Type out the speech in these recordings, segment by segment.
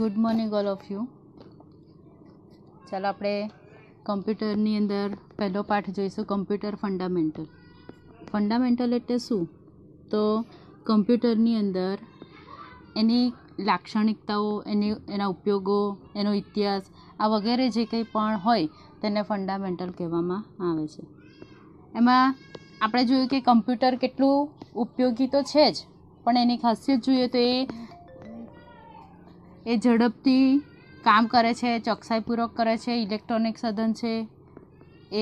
good morning all of you ચાલો આપણે કમ્પ્યુટરની અંદર પહેલો પાઠ જોઈશું કમ્પ્યુટર ફંડામેન્ટલ ફંડામેન્ટલ એટલે શું તો કમ્પ્યુટરની અંદર એની લાક્ષણિકતાઓ એની એના ઉપયોગો એનો ઇતિહાસ આ વગેરે જે કંઈ પણ હોય તેને ફંડામેન્ટલ કહેવામાં આવે છે એમાં આપણે જોયું કે કમ્પ્યુટર કેટલું ઉપયોગી તો છે જ પણ એની ખાસિયત જોઈએ તો એ એ ઝડપથી કામ કરે છે ચોકસાઈપૂર્વક કરે છે ઇલેક્ટ્રોનિક સાધન છે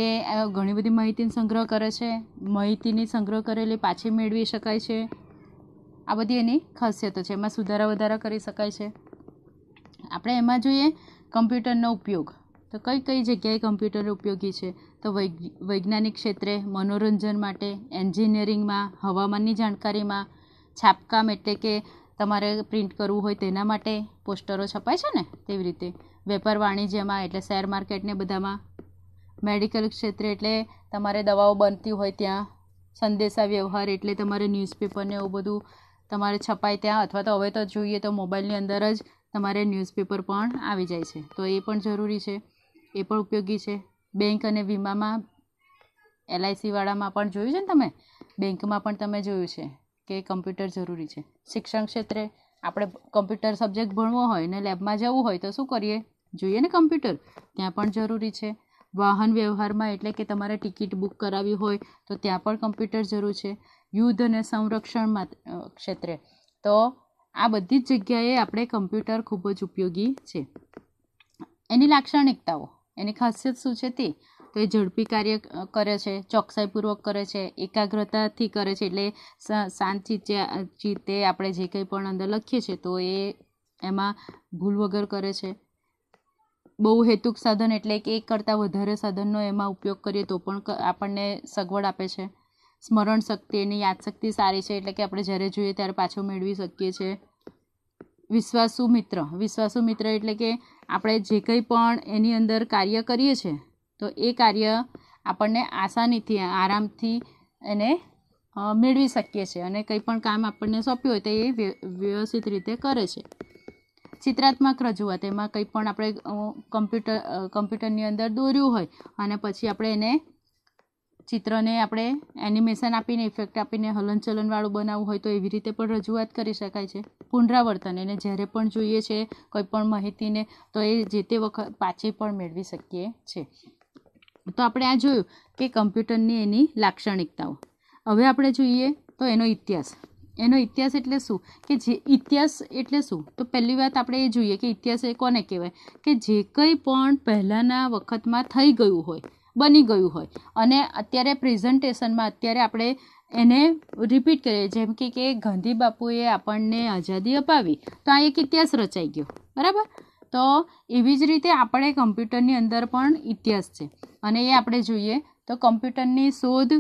એ ઘણી બધી માહિતીનો સંગ્રહ કરે છે માહિતીની સંગ્રહ કરેલી પાછી મેળવી શકાય છે આ બધી એની ખાસિયતો છે એમાં સુધારા વધારા કરી શકાય છે આપણે એમાં જોઈએ કમ્પ્યુટરનો ઉપયોગ તો કઈ કઈ જગ્યાએ કમ્પ્યુટર ઉપયોગી છે તો વૈજ્ઞાનિક ક્ષેત્રે મનોરંજન માટે એન્જિનિયરિંગમાં હવામાનની જાણકારીમાં છાપકામ એટલે કે તમારે પ્રિન્ટ કરવું હોય તેના માટે પોસ્ટરો છપાય છે ને તેવી રીતે વેપાર વાણિજ્યમાં એટલે શેર માર્કેટને બધામાં મેડિકલ ક્ષેત્રે એટલે તમારે દવાઓ બનતી હોય ત્યાં સંદેશા વ્યવહાર એટલે તમારે ન્યૂઝપેપરને એવું બધું તમારે છપાય ત્યાં અથવા તો હવે તો જોઈએ તો મોબાઈલની અંદર જ તમારે ન્યૂઝપેપર પણ આવી જાય છે તો એ પણ જરૂરી છે એ પણ ઉપયોગી છે બેંક અને વીમામાં એલઆઈસીવાળામાં પણ જોયું છે ને તમે બેંકમાં પણ તમે જોયું છે કે કમ્પ્યુટર જરૂરી છે શિક્ષણ ક્ષેત્રે આપણે કમ્પ્યુટર સબ્જેક્ટ ભણવો હોય ને લેબમાં જવું હોય તો શું કરીએ જોઈએ ને કમ્પ્યુટર ત્યાં પણ જરૂરી છે વાહન વ્યવહારમાં એટલે કે તમારે ટિકિટ બુક કરાવી હોય તો ત્યાં પણ કમ્પ્યુટર જરૂર છે યુદ્ધ અને સંરક્ષણમાં ક્ષેત્રે તો આ બધી જ જગ્યાએ આપણે કમ્પ્યુટર ખૂબ જ ઉપયોગી છે એની લાક્ષણિકતાઓ એની ખાસિયત શું છે તે તે ઝડપી કાર્ય કરે છે ચોકસાઈપૂર્વક કરે છે એકાગ્રતાથી કરે છે એટલે શાંતથી ચિત્તે આપણે જે કંઈ પણ અંદર લખીએ છીએ તો એ એમાં ભૂલ વગર કરે છે બહુ હેતુક સાધન એટલે કે એક કરતાં વધારે સાધનનો એમાં ઉપયોગ કરીએ તો પણ આપણને સગવડ આપે છે સ્મરણ શક્તિ એની યાદશક્તિ સારી છે એટલે કે આપણે જ્યારે જોઈએ ત્યારે પાછો મેળવી શકીએ છીએ વિશ્વાસુ મિત્ર વિશ્વાસુ મિત્ર એટલે કે આપણે જે કંઈ પણ એની અંદર કાર્ય કરીએ છીએ તો એ કાર્ય આપણને આસાનીથી આરામથી એને મેળવી શકીએ છીએ અને કંઈ પણ કામ આપણને સોંપ્યું હોય તો એ વ્યવસ્થિત રીતે કરે છે ચિત્રાત્મક રજૂઆત એમાં કંઈ પણ આપણે કમ્પ્યુટર કમ્પ્યુટરની અંદર દોર્યું હોય અને પછી આપણે એને ચિત્રને આપણે એનિમેશન આપીને ઇફેક્ટ આપીને હલનચલનવાળું બનાવવું હોય તો એવી રીતે પણ રજૂઆત કરી શકાય છે પુનરાવર્તન એને જ્યારે પણ જોઈએ છે કોઈ પણ માહિતીને તો એ જે તે વખત પાછી પણ મેળવી શકીએ છીએ તો આપણે આ જોયું કે કમ્પ્યુટરની એની લાક્ષણિકતાઓ હવે આપણે જોઈએ તો એનો ઇતિહાસ એનો ઇતિહાસ એટલે શું કે જે ઇતિહાસ એટલે શું તો પહેલી વાત આપણે એ જોઈએ કે ઇતિહાસ એ કોને કહેવાય કે જે કંઈ પણ પહેલાંના વખતમાં થઈ ગયું હોય બની ગયું હોય અને અત્યારે પ્રેઝન્ટેશનમાં અત્યારે આપણે એને રિપીટ કરીએ જેમ કે કે ગાંધી બાપુએ આપણને આઝાદી અપાવી તો આ એક ઇતિહાસ રચાઈ ગયો બરાબર તો એવી જ રીતે આપણે કમ્પ્યુટરની અંદર પણ ઇતિહાસ છે અને એ આપણે જોઈએ તો કમ્પ્યુટરની શોધ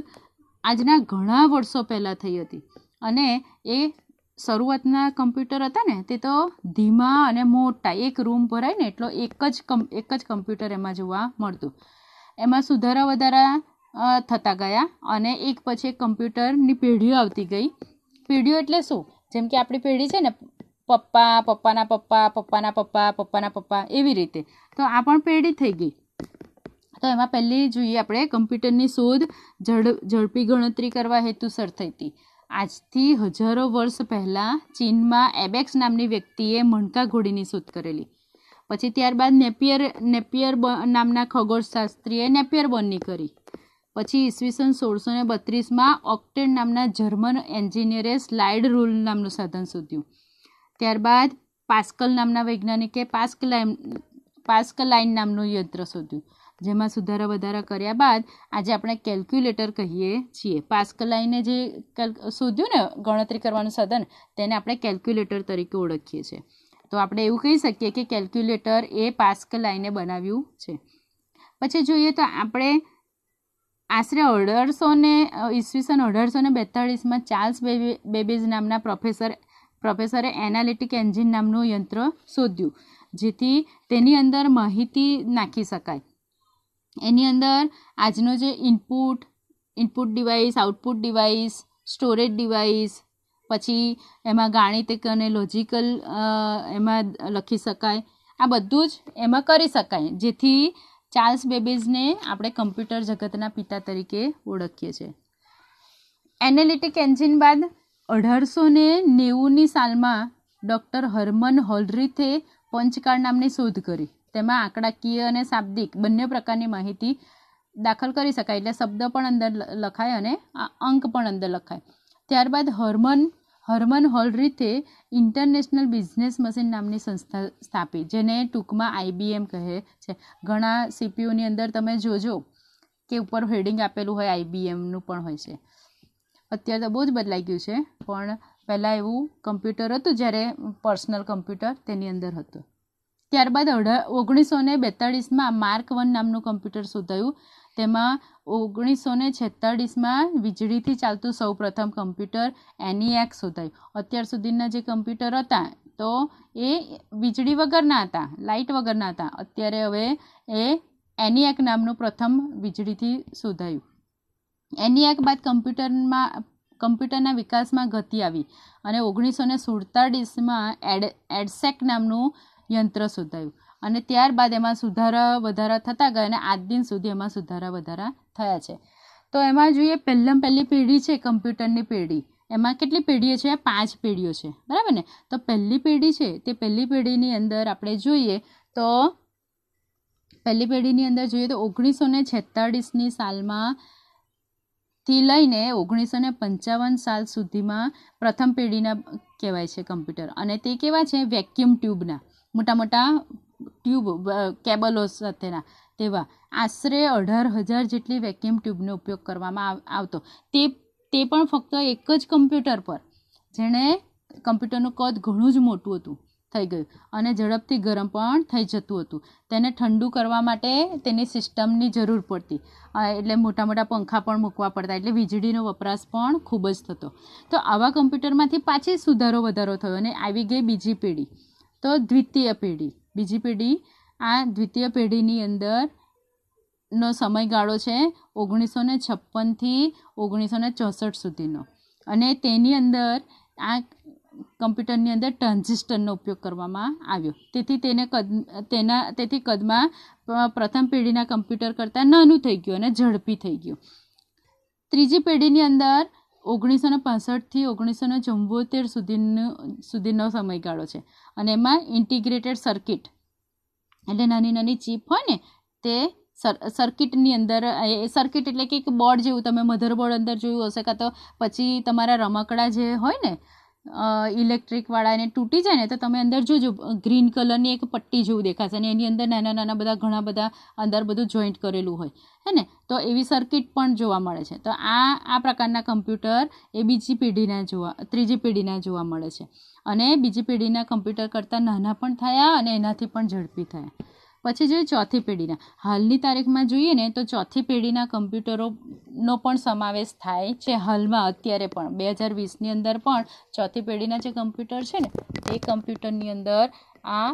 આજના ઘણા વર્ષો પહેલાં થઈ હતી અને એ શરૂઆતના કમ્પ્યુટર હતા ને તે તો ધીમા અને મોટા એક રૂમ ભરાય ને એટલો એક જ કમ એક જ કમ્પ્યુટર એમાં જોવા મળતું એમાં સુધારા વધારા થતા ગયા અને એક પછી એક કમ્પ્યુટરની પેઢીઓ આવતી ગઈ પેઢીઓ એટલે શું જેમ કે આપણી પેઢી છે ને પપ્પા પપ્પાના પપ્પા પપ્પાના પપ્પા પપ્પાના પપ્પા એવી રીતે તો આ પણ પેઢી થઈ ગઈ તો એમાં પહેલી જોઈએ આપણે કમ્પ્યુટરની શોધ ઝડ ઝડપી ગણતરી કરવા હેતુસર થઈ હતી આજથી હજારો વર્ષ પહેલાં ચીનમાં એબેક્સ નામની વ્યક્તિએ મણકા ઘોડીની શોધ કરેલી પછી ત્યારબાદ નેપિયર નેપિયર બ નામના ખગોળશાસ્ત્રીએ નેપિયર બોનની કરી પછી ઈસવીસન સોળસો ને બત્રીસમાં ઓક્ટેન નામના જર્મન એન્જિનિયરે સ્લાઇડ રૂલ નામનું સાધન શોધ્યું ત્યારબાદ પાસ્કલ નામના વૈજ્ઞાનિકે પાસ્કલાઇન પાસ્કલાઇન નામનું યંત્ર શોધ્યું જેમાં સુધારા વધારા કર્યા બાદ આજે આપણે કેલ્ક્યુલેટર કહીએ છીએ પાસ્કલાઈને જે શોધ્યું ને ગણતરી કરવાનું સાધન તેને આપણે કેલ્ક્યુલેટર તરીકે ઓળખીએ છીએ તો આપણે એવું કહી શકીએ કે કેલ્ક્યુલેટર એ પાસ્કલાઈને બનાવ્યું છે પછી જોઈએ તો આપણે આશરે અઢારસો ને ઈસવીસન અઢારસો ને બેતાળીસમાં ચાર્લ્સ બેબી બેબીઝ નામના પ્રોફેસર પ્રોફેસરે એનાલિટિક એન્જિન નામનું યંત્ર શોધ્યું જેથી તેની અંદર માહિતી નાખી શકાય એની અંદર આજનો જે input input device output device storage device પછી એમાં ગાણિતિક અને લોજિકલ એમાં લખી શકાય આ બધું જ એમાં કરી શકાય જેથી ચાર્લ્સ બેબીઝને આપણે કમ્પ્યુટર જગતના પિતા તરીકે ઓળખીએ છીએ એનાલિટિક એન્જિન બાદ અઢારસો ને નેવુંની સાલમાં ડૉક્ટર હર્મન હોલરીથે પંચકાળ નામની શોધ કરી તેમાં આંકડાકીય અને શાબ્દિક બંને પ્રકારની માહિતી દાખલ કરી શકાય એટલે શબ્દ પણ અંદર લખાય અને અંક પણ અંદર લખાય ત્યારબાદ હર્મન હર્મન હોલરીથે ઇન્ટરનેશનલ બિઝનેસ મશીન નામની સંસ્થા સ્થાપી જેને ટૂંકમાં આઈબીએમ કહે છે ઘણા સીપીયુની અંદર તમે જોજો કે ઉપર હેડિંગ આપેલું હોય આઈબીએમનું પણ હોય છે અત્યારે તો બહુ જ બદલાઈ ગયું છે પણ પહેલાં એવું કમ્પ્યુટર હતું જ્યારે પર્સનલ કમ્પ્યુટર તેની અંદર હતું ત્યારબાદ અઢા ઓગણીસો ને બેતાળીસમાં માર્ક વન નામનું કમ્પ્યુટર શોધાયું તેમાં ઓગણીસો ને છેતાળીસમાં વીજળીથી ચાલતું સૌપ્રથમ કમ્પ્યુટર એનીએક શોધાયું અત્યાર સુધીના જે કમ્પ્યુટર હતા તો એ વીજળી વગરના હતા લાઇટ વગરના હતા અત્યારે હવે એ એનીએક નામનું પ્રથમ વીજળીથી શોધાયું એનિયાક બાદ કમ્પ્યુટરમાં કમ્પ્યુટરના વિકાસમાં ગતિ આવી અને ઓગણીસો ને સુડતાળીસમાં એડ એડસેક નામનું યંત્ર શોધાયું અને ત્યારબાદ એમાં સુધારા વધારા થતા ગયા અને આજ દિન સુધી એમાં સુધારા વધારા થયા છે તો એમાં જોઈએ પહેલાં પહેલી પેઢી છે કમ્પ્યુટરની પેઢી એમાં કેટલી પેઢીઓ છે પાંચ પેઢીઓ છે બરાબર ને તો પહેલી પેઢી છે તે પહેલી પેઢીની અંદર આપણે જોઈએ તો પહેલી પેઢીની અંદર જોઈએ તો ઓગણીસો ને છેતાળીસની સાલમાં થી લઈને ઓગણીસો ને પંચાવન સાલ સુધીમાં પ્રથમ પેઢીના કહેવાય છે કમ્પ્યુટર અને તે કેવા છે વેક્યુમ ટ્યુબના મોટા મોટા ટ્યુબ કેબલો સાથેના તેવા આશરે અઢાર હજાર જેટલી વેક્યુમ ટ્યુબનો ઉપયોગ કરવામાં આવતો તે તે પણ ફક્ત એક જ કમ્પ્યુટર પર જેણે કમ્પ્યુટરનું કદ ઘણું જ મોટું હતું થઈ ગયું અને ઝડપથી ગરમ પણ થઈ જતું હતું તેને ઠંડુ કરવા માટે તેની સિસ્ટમની જરૂર પડતી એટલે મોટા મોટા પંખા પણ મૂકવા પડતા એટલે વીજળીનો વપરાશ પણ ખૂબ જ થતો તો આવા કમ્પ્યુટરમાંથી પાછી સુધારો વધારો થયો અને આવી ગઈ બીજી પેઢી તો દ્વિતીય પેઢી બીજી પેઢી આ દ્વિતીય પેઢીની અંદર નો સમયગાળો છે ઓગણીસો ને છપ્પનથી ઓગણીસો ને ચોસઠ સુધીનો અને તેની અંદર આ કમ્પ્યુટરની અંદર ટ્રાન્ઝિસ્ટરનો ઉપયોગ કરવામાં આવ્યો તેથી તેને કદ તેના તેથી કદમાં પ્રથમ પેઢીના કમ્પ્યુટર કરતાં નાનું થઈ ગયું અને ઝડપી થઈ ગયું ત્રીજી પેઢીની અંદર ઓગણીસો ને પાસઠથી ઓગણીસો ચુંબોતેર સુધીનો સુધીનો સમયગાળો છે અને એમાં ઇન્ટિગ્રેટેડ સર્કિટ એટલે નાની નાની ચીપ હોય ને તે સર્કિટની અંદર એ સર્કિટ એટલે કે એક બોર્ડ જેવું તમે મધરબોર્ડ અંદર જોયું હશે કાં તો પછી તમારા રમકડા જે હોય ને ઇલેક્ટ્રિકવાળા એને તૂટી જાય ને તો તમે અંદર જોજો ગ્રીન કલરની એક પટ્ટી જેવું દેખાશે અને એની અંદર નાના નાના બધા ઘણા બધા અંદર બધું જોઈન્ટ કરેલું હોય હે ને તો એવી સર્કિટ પણ જોવા મળે છે તો આ આ પ્રકારના કમ્પ્યુટર એ બીજી પેઢીના જોવા ત્રીજી પેઢીના જોવા મળે છે અને બીજી પેઢીના કમ્પ્યુટર કરતાં નાના પણ થયા અને એનાથી પણ ઝડપી થયા પછી જોઈએ ચોથી પેઢીના હાલની તારીખમાં જોઈએ ને તો ચોથી પેઢીના કમ્પ્યુટરોનો પણ સમાવેશ થાય છે હાલમાં અત્યારે પણ બે હજાર વીસની અંદર પણ ચોથી પેઢીના જે કમ્પ્યુટર છે ને એ કમ્પ્યુટરની અંદર આ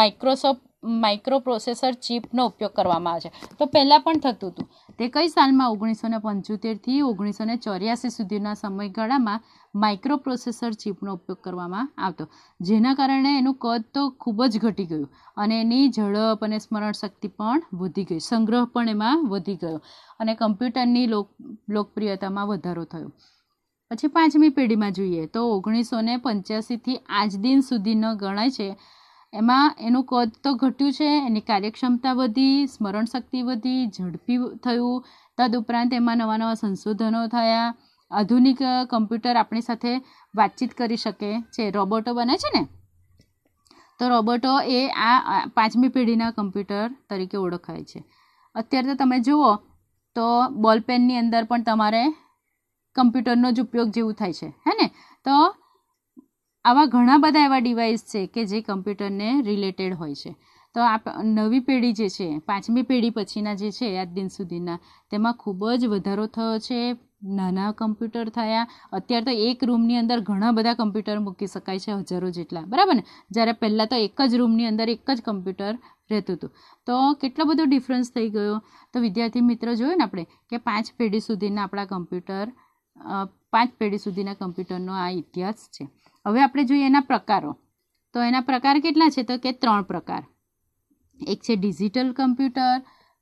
માઇક્રોસોફ્ટ માઇક્રો પ્રોસેસર ચિપનો ઉપયોગ કરવામાં આવે છે તો પહેલાં પણ થતું હતું તે કઈ સાલમાં ઓગણીસો ને પંચોતેરથી ઓગણીસો ને ચોર્યાસી સુધીના સમયગાળામાં માઇક્રોપ્રોસેસર ચિપનો ઉપયોગ કરવામાં આવતો જેના કારણે એનું કદ તો ખૂબ જ ઘટી ગયું અને એની ઝડપ અને સ્મરણ શક્તિ પણ વધી ગઈ સંગ્રહ પણ એમાં વધી ગયો અને કમ્પ્યુટરની લોક લોકપ્રિયતામાં વધારો થયો પછી પાંચમી પેઢીમાં જોઈએ તો ઓગણીસો ને પંચ્યાસીથી આજ દિન સુધી ન ગણાય છે એમાં એનું કદ તો ઘટ્યું છે એની કાર્યક્ષમતા વધી સ્મરણ શક્તિ વધી ઝડપી થયું તદુપરાંત એમાં નવા નવા સંશોધનો થયા આધુનિક કમ્પ્યુટર આપણી સાથે વાતચીત કરી શકે છે રોબોટો બને છે ને તો રોબોટો એ આ પાંચમી પેઢીના કમ્પ્યુટર તરીકે ઓળખાય છે અત્યારે તો તમે જુઓ તો બોલપેનની અંદર પણ તમારે કમ્પ્યુટરનો જ ઉપયોગ જેવું થાય છે હે ને તો આવા ઘણા બધા એવા ડિવાઇસ છે કે જે કમ્પ્યુટરને રિલેટેડ હોય છે તો આ નવી પેઢી જે છે પાંચમી પેઢી પછીના જે છે આજ દિન સુધીના તેમાં ખૂબ જ વધારો થયો છે નાના કમ્પ્યુટર થયા અત્યારે તો એક રૂમની અંદર ઘણા બધા કમ્પ્યુટર મૂકી શકાય છે હજારો જેટલા બરાબર ને જ્યારે પહેલાં તો એક જ રૂમની અંદર એક જ કમ્પ્યુટર રહેતું હતું તો કેટલો બધો ડિફરન્સ થઈ ગયો તો વિદ્યાર્થી મિત્ર જોયું ને આપણે કે પાંચ પેઢી સુધીના આપણા કમ્પ્યુટર પાંચ પેઢી સુધીના કમ્પ્યુટરનો આ ઇતિહાસ છે હવે આપણે જોઈએ એના પ્રકારો તો એના પ્રકાર કેટલા છે તો કે ત્રણ પ્રકાર એક છે ડિજિટલ કમ્પ્યુટર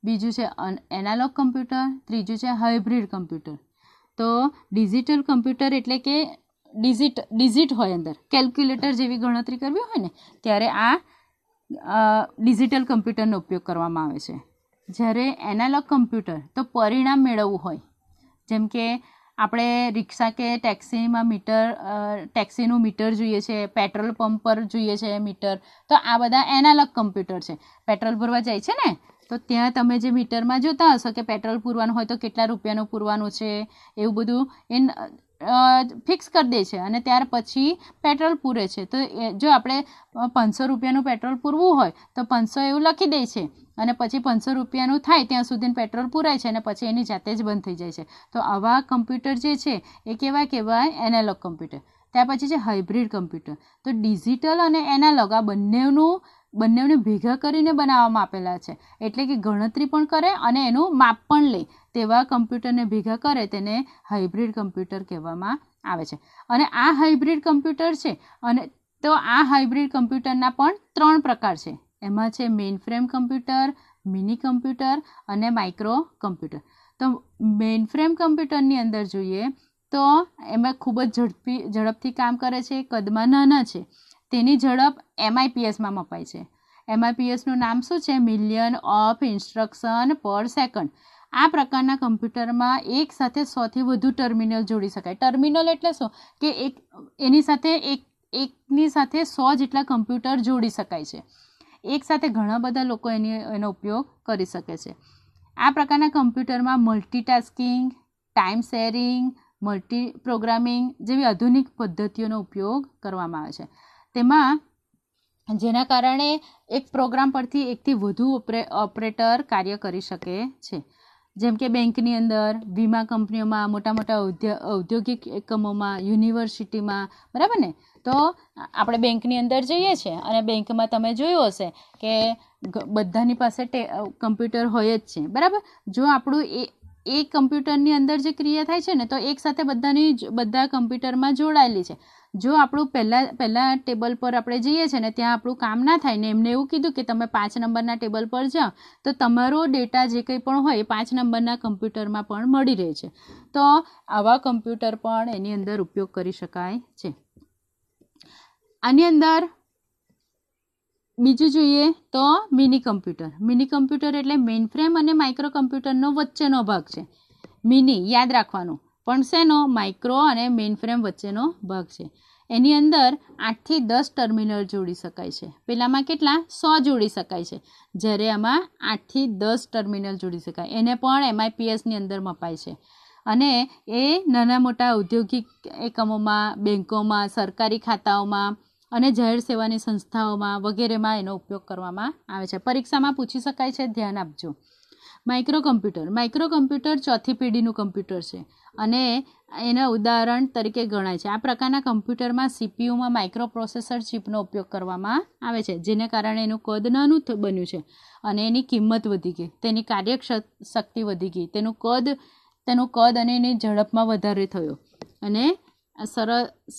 બીજું છે એનાલોગ કમ્પ્યુટર ત્રીજું છે હાઇબ્રિડ કમ્પ્યુટર તો ડિજિટલ કમ્પ્યુટર એટલે કે ડિજિટ ડિજિટ હોય અંદર કેલ્ક્યુલેટર જેવી ગણતરી કરવી હોય ને ત્યારે આ ડિજિટલ કમ્પ્યુટરનો ઉપયોગ કરવામાં આવે છે જ્યારે એનાલોગ કમ્પ્યુટર તો પરિણામ મેળવવું હોય જેમ કે આપણે રિક્ષા કે ટેક્સીમાં મીટર ટેક્સીનું મીટર જોઈએ છે પેટ્રોલ પંપ પર જોઈએ છે મીટર તો આ બધા એનાલોગ કમ્પ્યુટર છે પેટ્રોલ ભરવા જાય છે ને તો ત્યાં તમે જે મીટરમાં જોતા હશો કે પેટ્રોલ પૂરવાનું હોય તો કેટલા રૂપિયાનું પૂરવાનું છે એવું બધું એ ફિક્સ કરી દે છે અને ત્યાર પછી પેટ્રોલ પૂરે છે તો જો આપણે પાંચસો રૂપિયાનું પેટ્રોલ પૂરવું હોય તો પાંચસો એવું લખી દે છે અને પછી પાંચસો રૂપિયાનું થાય ત્યાં સુધી પેટ્રોલ પૂરાય છે અને પછી એની જાતે જ બંધ થઈ જાય છે તો આવા કમ્પ્યુટર જે છે એ કહેવાય કહેવાય એનાલોગ કમ્પ્યુટર ત્યાર પછી છે હાઇબ્રિડ કમ્પ્યુટર તો ડિજિટલ અને એનાલોગ આ બંનેનું બંનેઓને ભેગા કરીને બનાવવામાં આપેલા છે એટલે કે ગણતરી પણ કરે અને એનું માપ પણ લે તેવા કમ્પ્યુટરને ભેગા કરે તેને હાઇબ્રિડ કમ્પ્યુટર કહેવામાં આવે છે અને આ હાઇબ્રિડ કમ્પ્યુટર છે અને તો આ હાઇબ્રિડ કમ્પ્યુટરના પણ ત્રણ પ્રકાર છે એમાં છે mainframe computer mini computer અને માઇક્રો કમ્પ્યુટર તો મેઇન ફ્રેમ કમ્પ્યુટરની અંદર જોઈએ તો એમાં ખૂબ જ ઝડપી ઝડપથી કામ કરે છે કદમાં નાના છે તેની ઝડપ એમઆઈપીએસમાં મપાય છે એમઆઈપીએસનું નામ શું છે million of instruction per second આ પ્રકારના કમ્પ્યુટરમાં એક સાથે સોથી વધુ ટર્મિનલ જોડી શકાય ટર્મિનલ એટલે શું કે એક એની સાથે એક એકની સાથે સો જેટલા કમ્પ્યુટર જોડી શકાય છે એક સાથે ઘણા બધા લોકો એની એનો ઉપયોગ કરી શકે છે આ પ્રકારના કમ્પ્યુટરમાં multitasking time sharing multi programming જેવી આધુનિક પદ્ધતિઓનો ઉપયોગ કરવામાં આવે છે તેમાં જેના કારણે એક પ્રોગ્રામ પરથી એકથી વધુ ઓપરેટર કાર્ય કરી શકે છે જેમ કે બેંકની અંદર વીમા કંપનીઓમાં મોટા મોટા ઔદ્યોગિક એકમોમાં યુનિવર્સિટીમાં બરાબર ને તો આપણે બેંકની અંદર જઈએ છીએ અને બેંકમાં તમે જોયું હશે કે બધાની પાસે કમ્પ્યુટર હોય જ છે બરાબર જો આપણું એ એ કમ્પ્યુટરની અંદર જે ક્રિયા થાય છે ને તો એકસાથે બધાની બધા કમ્પ્યુટરમાં જોડાયેલી છે જો આપણું પહેલાં પહેલાં ટેબલ પર આપણે જઈએ છીએ ને ત્યાં આપણું કામ ના થાય ને એમને એવું કીધું કે તમે પાંચ નંબરના ટેબલ પર જાઓ તો તમારો ડેટા જે કંઈ પણ હોય એ પાંચ નંબરના કમ્પ્યુટરમાં પણ મળી રહે છે તો આવા કમ્પ્યુટર પણ એની અંદર ઉપયોગ કરી શકાય છે આની અંદર બીજું જોઈએ તો મિની કમ્પ્યુટર મિની કમ્પ્યુટર એટલે મેઇન ફ્રેમ અને માઇક્રો કમ્પ્યુટરનો વચ્ચેનો ભાગ છે મિની યાદ રાખવાનું પણ શેનો માઇક્રો અને ફ્રેમ વચ્ચેનો ભાગ છે એની અંદર આઠથી દસ ટર્મિનલ જોડી શકાય છે પહેલાંમાં કેટલા સો જોડી શકાય છે જ્યારે આમાં આઠથી દસ ટર્મિનલ જોડી શકાય એને પણ એમઆઈપીએસની અંદર મપાય છે અને એ નાના મોટા ઔદ્યોગિક એકમોમાં બેન્કોમાં સરકારી ખાતાઓમાં અને જાહેર સેવાની સંસ્થાઓમાં વગેરેમાં એનો ઉપયોગ કરવામાં આવે છે પરીક્ષામાં પૂછી શકાય છે ધ્યાન આપજો માઇક્રો કમ્પ્યુટર માઇક્રો કમ્પ્યુટર ચોથી પેઢીનું કમ્પ્યુટર છે અને એના ઉદાહરણ તરીકે ગણાય છે આ પ્રકારના કમ્પ્યુટરમાં સીપીયુમાં માઇક્રો પ્રોસેસર ચિપનો ઉપયોગ કરવામાં આવે છે જેને કારણે એનું કદ નાનું બન્યું છે અને એની કિંમત વધી ગઈ તેની કાર્ય શક્તિ વધી ગઈ તેનું કદ તેનું કદ અને એની ઝડપમાં વધારે થયો અને સરસ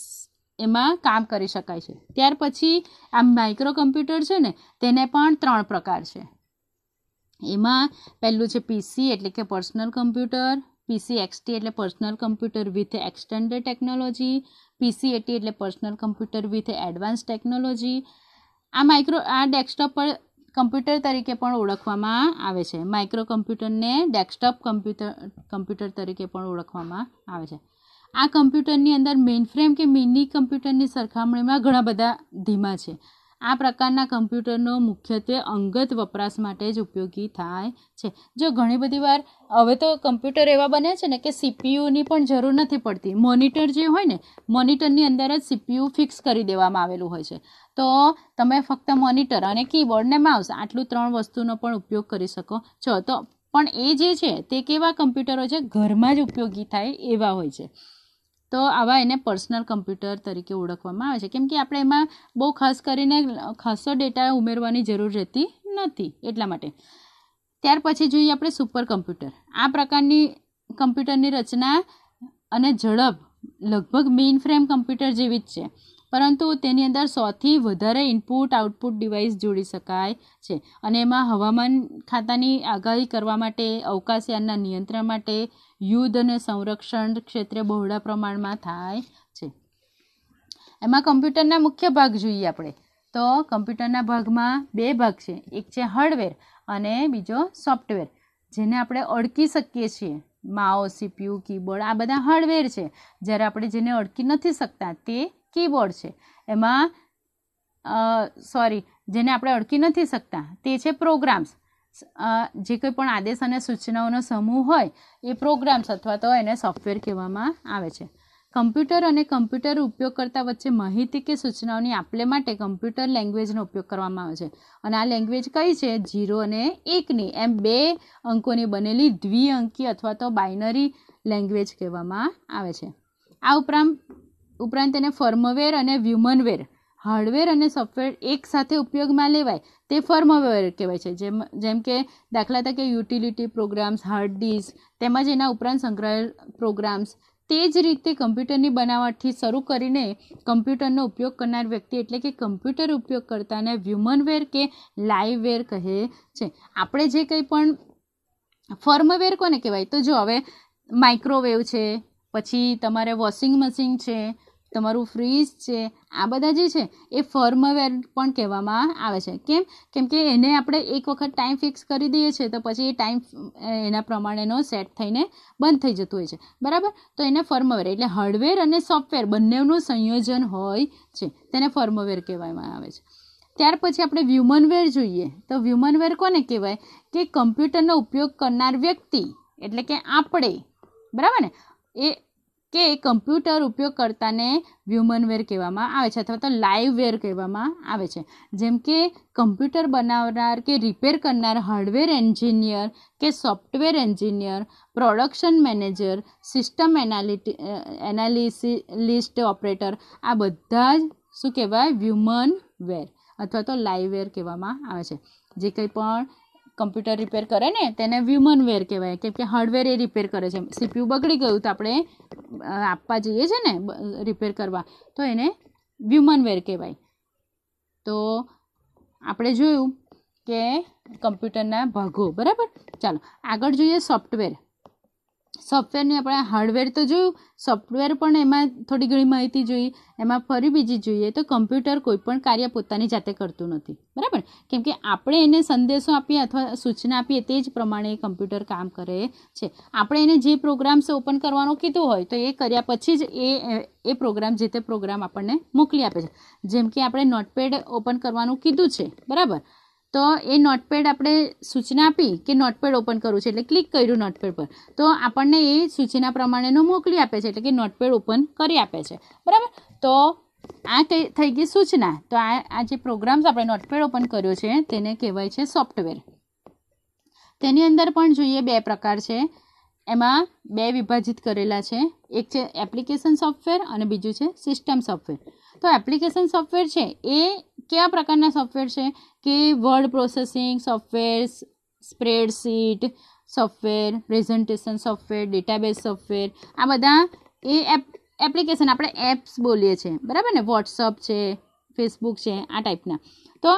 એમાં કામ કરી શકાય છે ત્યાર પછી આ માઇક્રો કમ્પ્યુટર છે ને તેને પણ ત્રણ પ્રકાર છે એમાં પહેલું છે પીસી એટલે કે પર્સનલ કમ્પ્યુટર પીસી એક્સટી એટલે personal computer with extended technology PC AT એટલે personal computer with advance technology આ માઇક્રો આ ડેસ્કટોપ પર કમ્પ્યુટર તરીકે પણ ઓળખવામાં આવે છે માઇક્રો કમ્પ્યુટરને ડેસ્કટોપ કમ્પ્યુટર કમ્પ્યુટર તરીકે પણ ઓળખવામાં આવે છે આ કમ્પ્યુટરની અંદર ફ્રેમ કે મિની કમ્પ્યુટરની સરખામણીમાં ઘણા બધા ધીમા છે આ પ્રકારના કમ્પ્યુટરનો મુખ્યત્વે અંગત વપરાશ માટે જ ઉપયોગી થાય છે જો ઘણી બધી વાર હવે તો કમ્પ્યુટર એવા બને છે ને કે સીપીયુની પણ જરૂર નથી પડતી મોનિટર જે હોય ને મોનિટરની અંદર જ સીપીયુ ફિક્સ કરી દેવામાં આવેલું હોય છે તો તમે ફક્ત મોનિટર અને કીબોર્ડ ને માઉસ આટલું ત્રણ વસ્તુનો પણ ઉપયોગ કરી શકો છો તો પણ એ જે છે તે કેવા કમ્પ્યુટરો છે ઘરમાં જ ઉપયોગી થાય એવા હોય છે તો આવા એને પર્સનલ કમ્પ્યુટર તરીકે ઓળખવામાં આવે છે કેમ કે આપણે એમાં બહુ ખાસ કરીને ખાસો ડેટા ઉમેરવાની જરૂર રહેતી નથી એટલા માટે ત્યાર પછી જોઈએ આપણે સુપર કમ્પ્યુટર આ પ્રકારની કમ્પ્યુટરની રચના અને ઝડપ લગભગ મેઇન ફ્રેમ કમ્પ્યુટર જેવી જ છે પરંતુ તેની અંદર સોથી વધારે ઇનપુટ આઉટપુટ ડિવાઇસ જોડી શકાય છે અને એમાં હવામાન ખાતાની આગાહી કરવા માટે અવકાશયાનના નિયંત્રણ માટે યુદ્ધ અને સંરક્ષણ ક્ષેત્રે બહોળા પ્રમાણમાં થાય છે એમાં કમ્પ્યુટરના મુખ્ય ભાગ જોઈએ આપણે તો કમ્પ્યુટરના ભાગમાં બે ભાગ છે એક છે હાર્ડવેર અને બીજો સોફ્ટવેર જેને આપણે અડકી શકીએ છીએ માઓ સીપીયુ કીબોર્ડ આ બધા હાર્ડવેર છે જ્યારે આપણે જેને અડકી નથી શકતા તે કીબોર્ડ છે એમાં સોરી જેને આપણે અડકી નથી શકતા તે છે પ્રોગ્રામ્સ જે કોઈ પણ આદેશ અને સૂચનાઓનો સમૂહ હોય એ પ્રોગ્રામ્સ અથવા તો એને સોફ્ટવેર કહેવામાં આવે છે કમ્પ્યુટર અને કમ્પ્યુટર ઉપયોગ કરતા વચ્ચે માહિતી કે સૂચનાઓની આપલે માટે કમ્પ્યુટર લેંગ્વેજનો ઉપયોગ કરવામાં આવે છે અને આ લેંગ્વેજ કઈ છે જીરો અને એકની એમ બે અંકોની બનેલી દ્વિઅંકી અથવા તો બાઇનરી લેંગ્વેજ કહેવામાં આવે છે આ ઉપરાંત ઉપરાંત તેને ફર્મવેર અને વ્યુમનવેર હાર્ડવેર અને સોફ્ટવેર એકસાથે ઉપયોગમાં લેવાય તે ફર્મવેર કહેવાય છે જેમ જેમ કે દાખલા તરીકે યુટિલિટી પ્રોગ્રામ્સ હાર્ડ ડિસ્ક તેમજ એના ઉપરાંત સંકળાયેલ પ્રોગ્રામ્સ તે જ રીતે કમ્પ્યુટરની બનાવટથી શરૂ કરીને કમ્પ્યુટરનો ઉપયોગ કરનાર વ્યક્તિ એટલે કે કમ્પ્યુટર કરતાને વ્યુમનવેર કે લાઇવવેર કહે છે આપણે જે કંઈ પણ ફર્મવેર કોને કહેવાય તો જો હવે માઇક્રોવેવ છે પછી તમારે વોશિંગ મશીન છે તમારું ફ્રીજ છે આ બધા જે છે એ ફર્મવેર પણ કહેવામાં આવે છે કેમ કેમ કે એને આપણે એક વખત ટાઈમ ફિક્સ કરી દઈએ છીએ તો પછી એ ટાઈમ એના પ્રમાણેનો સેટ થઈને બંધ થઈ જતું હોય છે બરાબર તો એને ફર્મવેર એટલે હાર્ડવેર અને સોફ્ટવેર બંનેનું સંયોજન હોય છે તેને ફર્મવેર કહેવામાં આવે છે ત્યાર પછી આપણે વ્યુમનવેર જોઈએ તો વ્યુમનવેર કોને કહેવાય કે કમ્પ્યુટરનો ઉપયોગ કરનાર વ્યક્તિ એટલે કે આપણે બરાબર ને એ કે કમ્પ્યુટર ઉપયોગકર્તાને વ્યુમનવેર કહેવામાં આવે છે અથવા તો લાઈવવેર કહેવામાં આવે છે જેમ કે કમ્પ્યુટર બનાવનાર કે રિપેર કરનાર હાર્ડવેર એન્જિનિયર કે software engineer production manager system એનાલિટી એનાલિસિલિસ્ટ ઓપરેટર આ બધા જ શું કહેવાય હ્યુમન વેર અથવા તો લાઈવવેર કહેવામાં આવે છે જે કંઈ પણ કમ્પ્યુટર રિપેર કરે ને તેને વ્યુમન વેર કહેવાય કેમ કે હાર્ડવેર એ રિપેર કરે છે સીપીયુ બગડી ગયું તો આપણે આપવા જઈએ છે ને રિપેર કરવા તો એને વ્યુમન વેર કહેવાય તો આપણે જોયું કે કમ્પ્યુટરના ભાગો બરાબર ચાલો આગળ જોઈએ સોફ્ટવેર સોફ્ટવેરની આપણે હાર્ડવેર તો જોયું સોફ્ટવેર પણ એમાં થોડી ઘણી માહિતી જોઈ એમાં ફરી બીજી જોઈએ તો કમ્પ્યુટર કોઈપણ કાર્ય પોતાની જાતે કરતું નથી બરાબર કેમ કે આપણે એને સંદેશો આપીએ અથવા સૂચના આપીએ તે જ પ્રમાણે કમ્પ્યુટર કામ કરે છે આપણે એને જે પ્રોગ્રામ્સ ઓપન કરવાનું કીધું હોય તો એ કર્યા પછી જ એ એ પ્રોગ્રામ જે તે પ્રોગ્રામ આપણને મોકલી આપે છે જેમ કે આપણે નોટપેડ ઓપન કરવાનું કીધું છે બરાબર તો એ નોટપેડ આપણે સૂચના આપી કે નોટપેડ ઓપન કરવું છે એટલે ક્લિક કર્યું નોટપેડ પર તો આપણને એ સૂચના પ્રમાણેનો મોકલી આપે છે એટલે કે નોટપેડ ઓપન કરી આપે છે બરાબર તો આ કઈ થઈ ગઈ સૂચના તો આ આ જે પ્રોગ્રામ્સ આપણે નોટપેડ ઓપન કર્યો છે તેને કહેવાય છે સોફ્ટવેર તેની અંદર પણ જોઈએ બે પ્રકાર છે એમાં બે વિભાજિત કરેલા છે એક છે એપ્લિકેશન સોફ્ટવેર અને બીજું છે સિસ્ટમ સોફ્ટવેર તો એપ્લિકેશન સોફ્ટવેર છે એ કયા પ્રકારના સોફ્ટવેર છે કે word processing software spreadsheet software presentation software database software આ બધા એ એપ એપ્લિકેશન આપણે એપ્સ બોલીએ છીએ બરાબર ને વોટ્સઅપ છે ફેસબુક છે આ ટાઈપના તો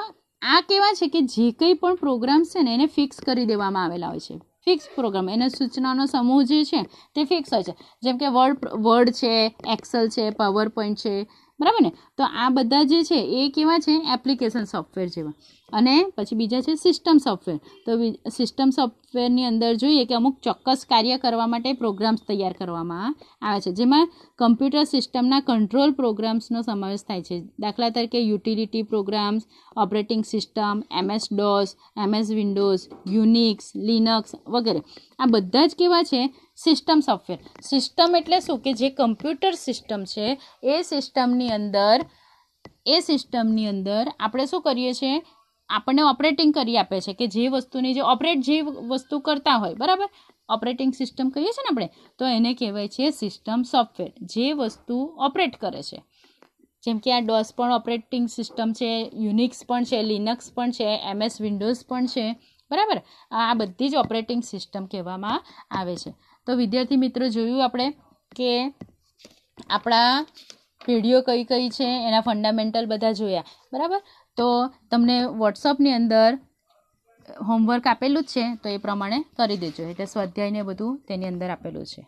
આ કેવા છે કે જે કંઈ પણ પ્રોગ્રામ્સ છે ને એને ફિક્સ કરી દેવામાં આવેલા હોય છે ફિક્સ પ્રોગ્રામ એને સૂચનાનો સમૂહ જે છે તે ફિક્સ હોય છે જેમ કે વર્ડ વર્ડ છે એક્સેલ છે પાવર પોઈન્ટ છે બરાબર ને તો આ બધા જે છે એ કેવા છે એપ્લિકેશન સોફ્ટવેર જેવા અને પછી બીજા છે સિસ્ટમ સોફ્ટવેર તો સિસ્ટમ સોફ્ટવેરની અંદર જોઈએ કે અમુક ચોક્કસ કાર્ય કરવા માટે પ્રોગ્રામ્સ તૈયાર કરવામાં આવે છે જેમાં કમ્પ્યુટર સિસ્ટમના કંટ્રોલ પ્રોગ્રામ્સનો સમાવેશ થાય છે દાખલા તરીકે utility programs operating system MS DOS MS Windows Unix Linux વગેરે આ બધા જ કેવા છે સિસ્ટમ સોફ્ટવેર સિસ્ટમ એટલે શું કે જે કમ્પ્યુટર સિસ્ટમ છે એ સિસ્ટમની અંદર એ સિસ્ટમની અંદર આપણે શું કરીએ છીએ આપણને ઓપરેટિંગ કરી આપે છે કે જે વસ્તુની જે ઓપરેટ જે વસ્તુ કરતા હોય બરાબર ઓપરેટિંગ સિસ્ટમ કહીએ છીએ ને આપણે તો એને કહેવાય છે સિસ્ટમ સોફ્ટવેર જે વસ્તુ ઓપરેટ કરે છે જેમ કે આ ડોસ પણ ઓપરેટિંગ સિસ્ટમ છે યુનિક્સ પણ છે લિનક્સ પણ છે એમએસ વિન્ડોઝ પણ છે બરાબર આ બધી જ ઓપરેટિંગ સિસ્ટમ કહેવામાં આવે છે તો વિદ્યાર્થી મિત્રો જોયું આપણે કે આપણા પેઢીઓ કઈ કઈ છે એના ફંડામેન્ટલ બધા જોયા બરાબર તો તમને વોટ્સઅપની અંદર હોમવર્ક આપેલું જ છે તો એ પ્રમાણે કરી દેજો એટલે સ્વાધ્યાયને બધું તેની અંદર આપેલું છે